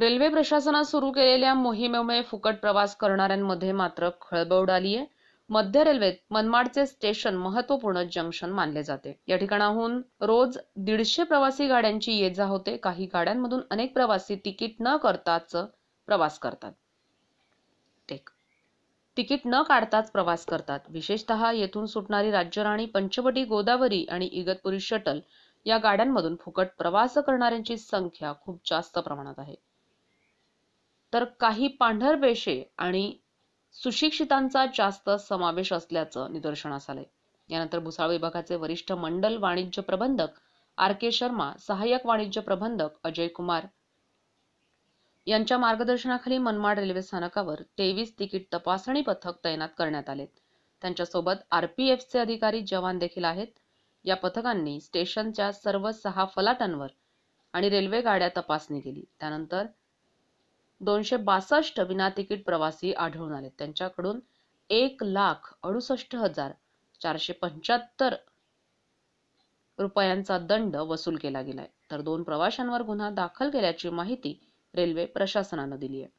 railway प्रशासनात सुरू केलेल्या मोहिमेमुळे फुकट प्रवास करणाऱ्यांमध्ये मात्र खळबळ उडाली आहे मध्य रेल्वेत मनमाडचे स्टेशन महत्वपूर्ण जंक्शन मानले जाते या ठिकाणाहून रोज दीडशे प्रवासी गाड्यांची ये जा होते काही गाड्यांमधून अनेक प्रवासी तिकीट न करताच प्रवास करतात तिकीट न काढताच प्रवास करतात विशेषतः येथून सुटणारी राज्यराणी पंचवटी गोदावरी आणि इगतपुरी शटल या गाड्यांमधून फुकट प्रवास करणाऱ्यांची संख्या खूप जास्त प्रमाणात आहे तर काही पांढरपेशे आणि सुशिक्षितांचा जास्त समावेश असल्याचं निदर्शनास आलंय यानंतर भुसाळ विभागाचे वरिष्ठ मंडल वाणिज्य प्रबंधक आर के शर्मा सहाय्यक वाणिज्य प्रबंधक अजय कुमार यांच्या मार्गदर्शनाखाली मनमाड रेल्वे स्थानकावर तेवीस तिकीट तपासणी पथक तैनात करण्यात आले त्यांच्यासोबत आरपीएफचे अधिकारी जवान देखील आहेत या पथकांनी स्टेशनच्या सर्व सहा फलाटांवर आणि रेल्वे गाड्या तपासणी केली त्यानंतर दोनशे बासष्ट विना तिकीट प्रवासी आढळून आले त्यांच्याकडून एक लाख अडुसष्ट हजार चारशे पंच्याहत्तर रुपयांचा दंड वसूल केला गेलाय तर दोन प्रवाशांवर गुन्हा दाखल केल्याची माहिती रेल्वे प्रशासनानं दिली आहे